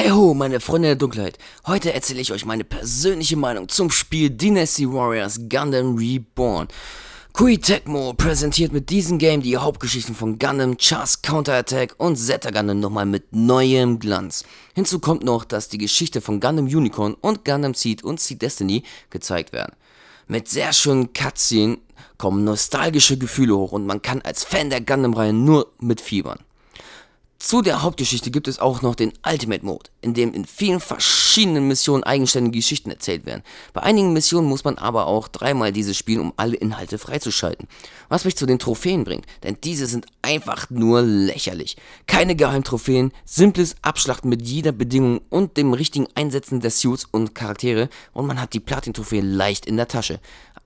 Hey ho, meine Freunde der Dunkelheit. Heute erzähle ich euch meine persönliche Meinung zum Spiel Dynasty Warriors Gundam Reborn. Kui Tecmo präsentiert mit diesem Game die Hauptgeschichten von Gundam, Chas Counter-Attack und Zeta Gundam nochmal mit neuem Glanz. Hinzu kommt noch, dass die Geschichte von Gundam Unicorn und Gundam Seed und Seed Destiny gezeigt werden. Mit sehr schönen Cutscenes kommen nostalgische Gefühle hoch und man kann als Fan der Gundam-Reihe nur mitfiebern. Zu der Hauptgeschichte gibt es auch noch den Ultimate Mode, in dem in vielen verschiedenen Missionen eigenständige Geschichten erzählt werden. Bei einigen Missionen muss man aber auch dreimal dieses spielen, um alle Inhalte freizuschalten. Was mich zu den Trophäen bringt, denn diese sind einfach nur lächerlich. Keine Geheimtrophäen, simples Abschlachten mit jeder Bedingung und dem richtigen Einsetzen der Suits und Charaktere und man hat die Platin-Trophäe leicht in der Tasche.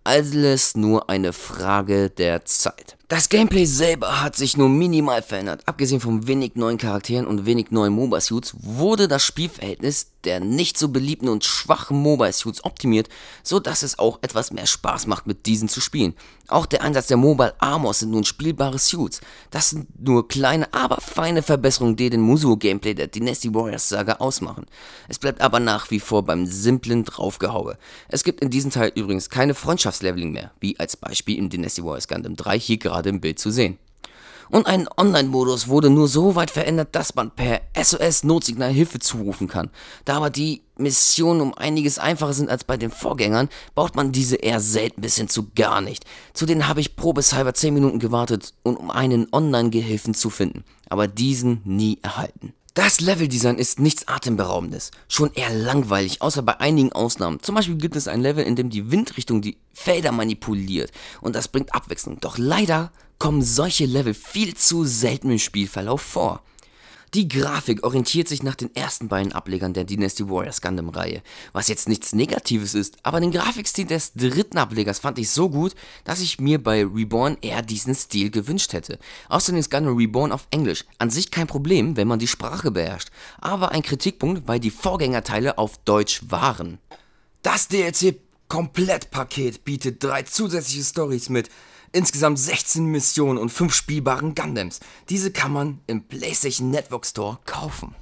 Alles nur eine Frage der Zeit. Das Gameplay selber hat sich nur minimal verändert. Abgesehen von wenig neuen Charakteren und wenig neuen Mobile Suits wurde das Spielverhältnis der nicht so beliebten und schwachen Mobile Suits optimiert, sodass es auch etwas mehr Spaß macht, mit diesen zu spielen. Auch der Einsatz der Mobile Armors sind nun spielbare Suits. Das sind nur kleine, aber feine Verbesserungen, die den Musuo-Gameplay der Dynasty Warriors Saga ausmachen. Es bleibt aber nach wie vor beim simplen Draufgehaue. Es gibt in diesem Teil übrigens keine Freundschaftsleveling mehr, wie als Beispiel im Dynasty Warriors Gundam 3 hier gerade gerade im Bild zu sehen. Und ein Online-Modus wurde nur so weit verändert, dass man per SOS-Notsignal Hilfe zurufen kann. Da aber die Missionen um einiges einfacher sind als bei den Vorgängern, braucht man diese eher selten bis hin zu gar nicht. Zudem habe ich probeshalber 10 Minuten gewartet, um einen Online-Gehilfen zu finden, aber diesen nie erhalten. Das Leveldesign ist nichts Atemberaubendes, schon eher langweilig, außer bei einigen Ausnahmen. Zum Beispiel gibt es ein Level, in dem die Windrichtung die Felder manipuliert und das bringt Abwechslung. Doch leider kommen solche Level viel zu selten im Spielverlauf vor. Die Grafik orientiert sich nach den ersten beiden Ablegern der Dynasty Warriors Gundam-Reihe, was jetzt nichts Negatives ist, aber den Grafikstil des dritten Ablegers fand ich so gut, dass ich mir bei Reborn eher diesen Stil gewünscht hätte. Außerdem ist Gundam Reborn auf Englisch an sich kein Problem, wenn man die Sprache beherrscht, aber ein Kritikpunkt, weil die Vorgängerteile auf Deutsch waren. Das DLC Komplettpaket bietet drei zusätzliche Stories mit, insgesamt 16 Missionen und 5 spielbaren Gundams. Diese kann man im PlayStation Network Store kaufen.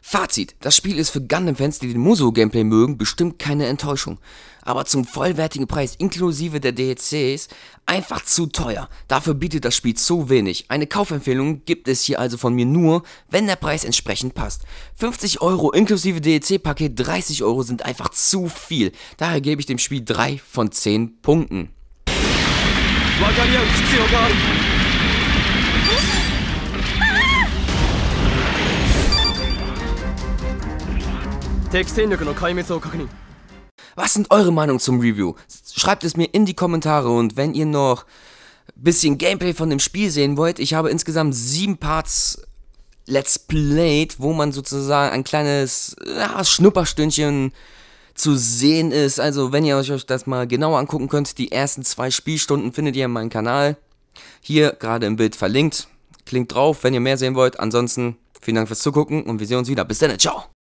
Fazit, das Spiel ist für Gundam-Fans, die den Musou-Gameplay mögen, bestimmt keine Enttäuschung. Aber zum vollwertigen Preis inklusive der DLCs einfach zu teuer. Dafür bietet das Spiel zu wenig. Eine Kaufempfehlung gibt es hier also von mir nur, wenn der Preis entsprechend passt. 50 Euro inklusive DLC-Paket, 30 Euro sind einfach zu viel. Daher gebe ich dem Spiel 3 von 10 Punkten. 分かり合う必要がある敵戦力の壊滅を確認 Was sind eure Meinung zum Review? Schreibt es mir in die Kommentare und wenn ihr noch ein bisschen Gameplay von dem Spiel sehen wollt, ich habe insgesamt sieben Parts Let's Played, wo man sozusagen ein kleines ja, Schnupperstündchen zu sehen ist. Also wenn ihr euch das mal genauer angucken könnt, die ersten zwei Spielstunden findet ihr in meinem Kanal. Hier gerade im Bild verlinkt. Klingt drauf, wenn ihr mehr sehen wollt. Ansonsten vielen Dank fürs Zugucken und wir sehen uns wieder. Bis dann, ciao!